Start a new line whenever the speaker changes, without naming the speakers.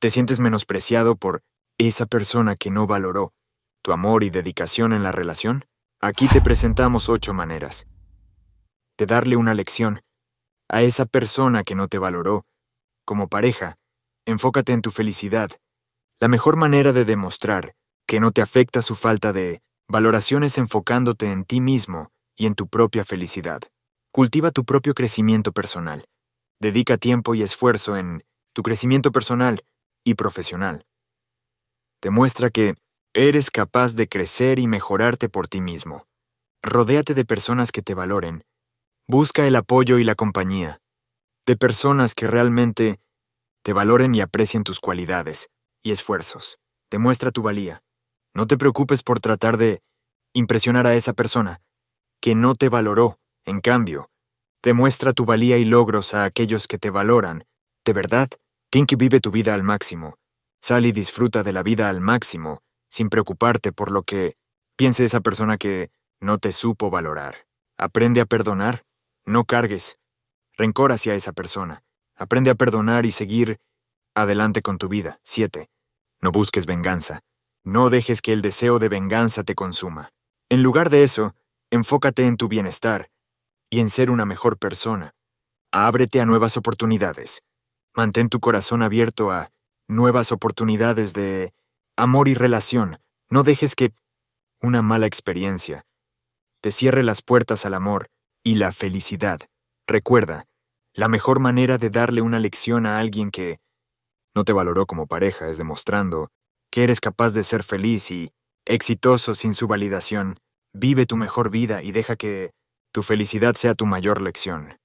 Te sientes menospreciado por esa persona que no valoró tu amor y dedicación en la relación. Aquí te presentamos ocho maneras de darle una lección a esa persona que no te valoró. Como pareja, enfócate en tu felicidad. La mejor manera de demostrar que no te afecta su falta de valoración es enfocándote en ti mismo y en tu propia felicidad. Cultiva tu propio crecimiento personal. Dedica tiempo y esfuerzo en tu crecimiento personal y profesional. Demuestra que eres capaz de crecer y mejorarte por ti mismo. Rodéate de personas que te valoren. Busca el apoyo y la compañía. De personas que realmente te valoren y aprecien tus cualidades y esfuerzos. Demuestra tu valía. No te preocupes por tratar de impresionar a esa persona que no te valoró. En cambio, demuestra tu valía y logros a aquellos que te valoran, de verdad, Kinky vive tu vida al máximo. Sal y disfruta de la vida al máximo, sin preocuparte por lo que piense esa persona que no te supo valorar. Aprende a perdonar. No cargues rencor hacia esa persona. Aprende a perdonar y seguir adelante con tu vida. 7. No busques venganza. No dejes que el deseo de venganza te consuma. En lugar de eso, enfócate en tu bienestar y en ser una mejor persona. Ábrete a nuevas oportunidades. Mantén tu corazón abierto a nuevas oportunidades de amor y relación. No dejes que una mala experiencia te cierre las puertas al amor y la felicidad. Recuerda, la mejor manera de darle una lección a alguien que no te valoró como pareja es demostrando que eres capaz de ser feliz y exitoso sin su validación. Vive tu mejor vida y deja que tu felicidad sea tu mayor lección.